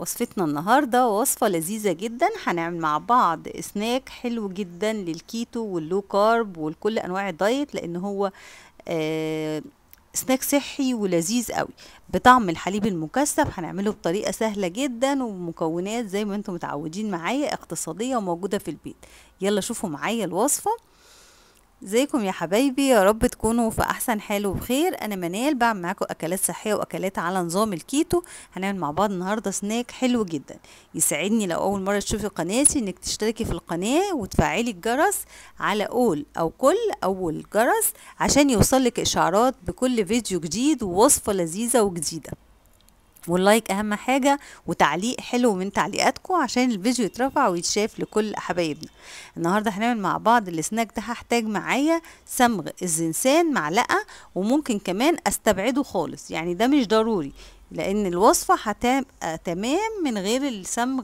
وصفتنا النهاردة وصفة لذيذة جدا هنعمل مع بعض سناك حلو جدا للكيتو واللو كارب ولكل انواع الدايت لان هو آه سناك صحي ولذيذ قوي بطعم الحليب المكثف هنعمله بطريقه سهله جدا ومكونات زي ما انتم متعودين معايا اقتصاديه وموجوده في البيت يلا شوفوا معايا الوصفه ازيكم يا حبايبي يا رب تكونوا في احسن حال وبخير انا منال بعمل معاكم اكلات صحيه واكلات على نظام الكيتو هنعمل مع بعض النهارده سناك حلو جدا يساعدني لو اول مره تشوفي قناتي انك تشتركي في القناه وتفعلي الجرس على اول او كل اول جرس عشان يوصلك اشعارات بكل فيديو جديد ووصفه لذيذه وجديده واللايك اهم حاجه وتعليق حلو من تعليقاتكم عشان الفيديو يترفع ويتشاف لكل حبايبنا النهارده هنعمل مع بعض السناك ده هحتاج معايا صمغ الزنسان معلقه وممكن كمان استبعده خالص يعني ده مش ضروري لان الوصفه هتبقى آه، تمام من غير الصمغ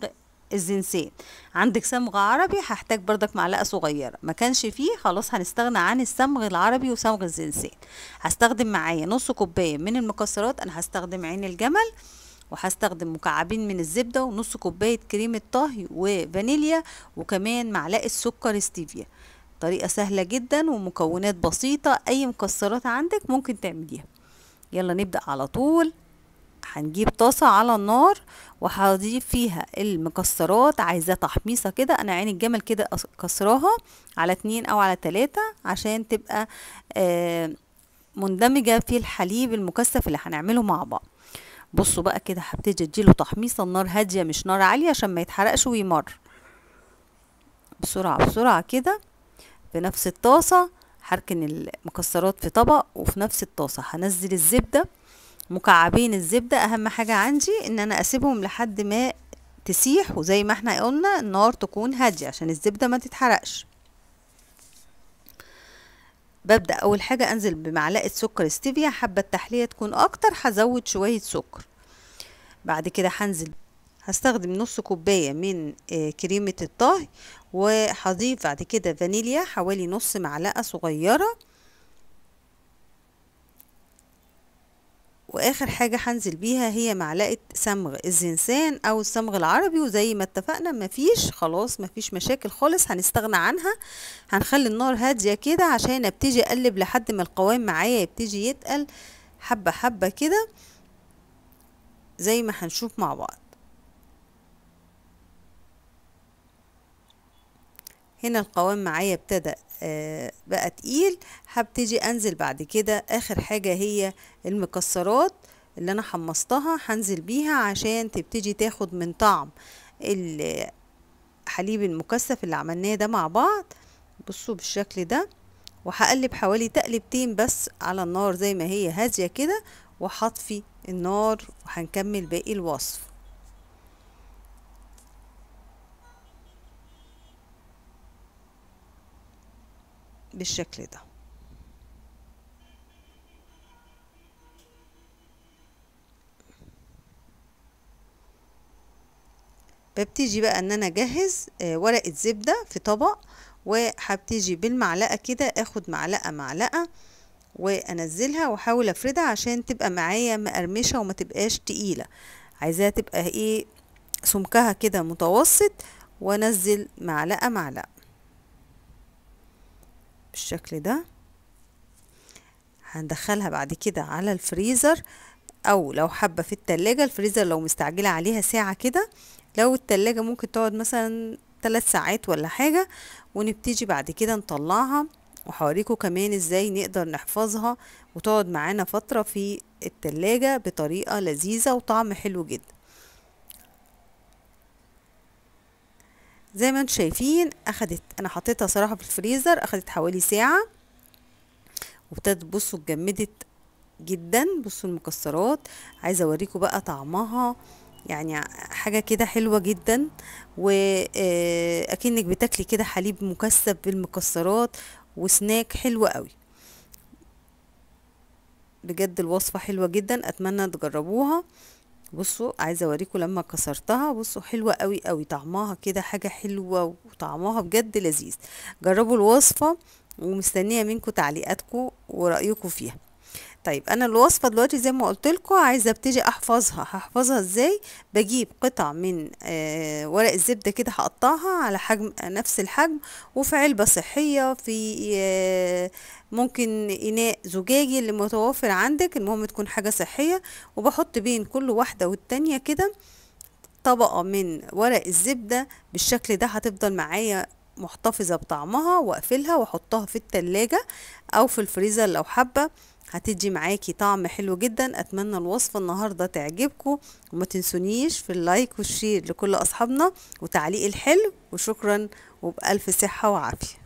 الزنسين عندك صمغ عربي هحتاج بردك معلقة صغيرة ما كانش فيه خلاص هنستغنى عن الصمغ العربي وصمغ الزنسين هستخدم معايا نص كوباية من المكسرات أنا هستخدم عين الجمل وهستخدم مكعبين من الزبدة ونص كوباية كريمة طهي وفانيليا وكمان معلقة سكر ستيفيا طريقة سهلة جدا ومكونات بسيطة أي مكسرات عندك ممكن تعمليها يلا نبدأ على طول هنجيب طاسة على النار وهضيف فيها المكسرات عايزاه تحميصة كده انا عين الجمل كده كسراها على اتنين او على تلاتة عشان تبقى آه، مندمجة في الحليب المكثف اللي هنعمله مع بعض بصوا بقى كده هبتدي اديله تحميصة النار هادية مش نار عالية عشان ما يتحرقش ويمر بسرعة بسرعة كده في نفس الطاسة هركن المكسرات في طبق وفي نفس الطاسة هنزل الزبدة مكعبين الزبدة اهم حاجة عندي ان انا اسيبهم لحد ما تسيح وزي ما احنا قلنا النار تكون هادية عشان الزبدة ما تتحرقش ببدأ أول حاجة أنزل بمعلقة سكر ستيفيا حبة التحلية تكون أكتر هزود شوية سكر بعد كده هنزل هستخدم نص كوباية من آه، كريمة الطهي وهضيف بعد كده فانيليا حوالي نص معلقة صغيرة واخر حاجة هنزل بيها هي معلقة صمغ الزنسان او الصمغ العربي وزي ما اتفقنا مفيش خلاص مفيش مشاكل خالص هنستغنى عنها هنخلي النار هادية كده عشان ابتدي اقلب لحد ما القوام معايا يبتدي يتقل حبة حبة كده زي ما هنشوف مع بعض هنا القوام معايا ابتدى آه، بقى تقيل هبتدي انزل بعد كده اخر حاجة هي المكسرات اللي انا حمصتها هنزل بيها عشان تبتدي تاخد من طعم الحليب المكثف اللي عملناه ده مع بعض بصوا بالشكل ده وهقلب حوالي تقلبتين بس على النار زي ما هي هادية كده وهطفي النار وهنكمل باقي الوصف بالشكل ده ببتدي بقى ان انا اجهز آه، ورقه زبده في طبق وهبتدي بالمعلقه كده اخد معلقه معلقه وانزلها واحاول افردها عشان تبقى معايا مقرمشه وما تبقاش تقيله عايزاها تبقى ايه سمكها كده متوسط وانزل معلقه معلقه بالشكل ده هندخلها بعد كده على الفريزر او لو حابه في التلاجة الفريزر لو مستعجله عليها ساعه كده لو التلاجة ممكن تقعد مثلا ثلاث ساعات ولا حاجه ونبتدي بعد كده نطلعها وهوريكم كمان ازاي نقدر نحفظها وتقعد معانا فتره في التلاجة بطريقه لذيذه وطعم حلو جدا زي ما انتم شايفين اخدت انا حطيتها صراحه في الفريزر اخدت حوالي ساعه وابتدت بصوا اتجمدت جدا بصوا المكسرات عايزه اوريكم بقى طعمها يعني حاجه كده حلوه جدا واكنك آه، بتاكلي كده حليب مكثف بالمكسرات وسناك حلوة قوي بجد الوصفه حلوه جدا اتمنى تجربوها بصوا عايزه اوريكم لما كسرتها بصوا حلوه قوي قوي طعمها كده حاجه حلوه وطعمها بجد لذيذ جربوا الوصفه ومستنيه منكم تعليقاتكم ورايكم فيها طيب انا الوصفه دلوقتي زي ما قلت لكم عايزه ابتدي احفظها هحفظها ازاي بجيب قطع من آه ورق الزبده كده هقطعها على حجم نفس الحجم وفي علبه صحيه في آه ممكن اناء زجاجي اللي متوفر عندك المهم تكون حاجه صحيه وبحط بين كل واحده والتانيه كده طبقة من ورق الزبدة بالشكل ده هتفضل معايا محتفظة بطعمها واقفلها واحطها في التلاجة او في الفريزر لو حابة هتدي معاكي طعم حلو جدا اتمنى الوصفة النهاردة تعجبكم وما تنسونيش في اللايك والشير لكل اصحابنا وتعليق الحلو وشكرا وبألف صحة وعافية